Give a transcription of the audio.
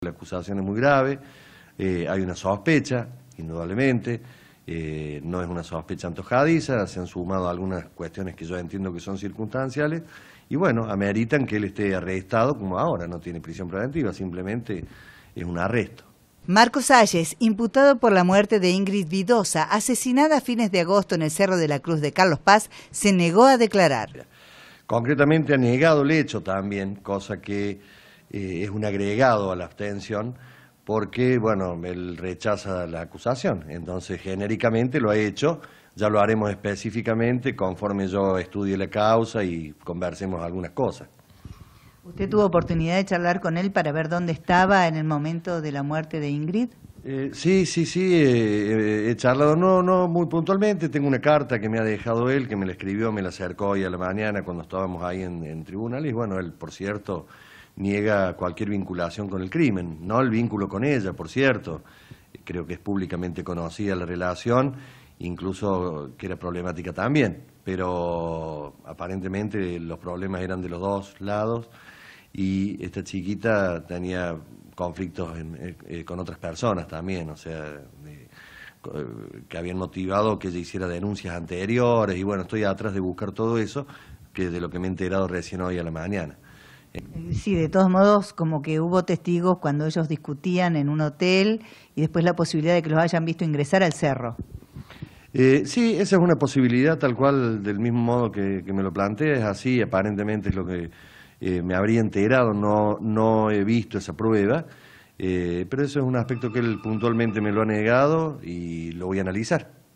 La acusación es muy grave, eh, hay una sospecha, indudablemente, eh, no es una sospecha antojadiza, se han sumado algunas cuestiones que yo entiendo que son circunstanciales, y bueno, ameritan que él esté arrestado como ahora, no tiene prisión preventiva, simplemente es un arresto. Marcos Salles, imputado por la muerte de Ingrid Vidosa, asesinada a fines de agosto en el Cerro de la Cruz de Carlos Paz, se negó a declarar. Concretamente ha negado el hecho también, cosa que eh, es un agregado a la abstención porque, bueno, él rechaza la acusación. Entonces, genéricamente lo ha hecho, ya lo haremos específicamente conforme yo estudie la causa y conversemos algunas cosas. ¿Usted tuvo oportunidad de charlar con él para ver dónde estaba en el momento de la muerte de Ingrid? Eh, sí, sí, sí, eh, he charlado, no, no, muy puntualmente. Tengo una carta que me ha dejado él, que me la escribió, me la acercó hoy a la mañana cuando estábamos ahí en, en tribunales. Bueno, él, por cierto, niega cualquier vinculación con el crimen, no el vínculo con ella, por cierto. Creo que es públicamente conocida la relación, incluso que era problemática también, pero aparentemente los problemas eran de los dos lados y esta chiquita tenía conflictos eh, eh, con otras personas también, o sea, que habían motivado que ella hiciera denuncias anteriores y bueno, estoy atrás de buscar todo eso, que de lo que me he enterado recién hoy a la mañana. Sí, de todos modos, como que hubo testigos cuando ellos discutían en un hotel y después la posibilidad de que los hayan visto ingresar al cerro. Eh, sí, esa es una posibilidad tal cual, del mismo modo que, me lo es así aparentemente es lo que eh, me habría enterado, no, no he visto esa prueba, eh, pero eso es un aspecto que él puntualmente me lo ha negado y lo voy a analizar.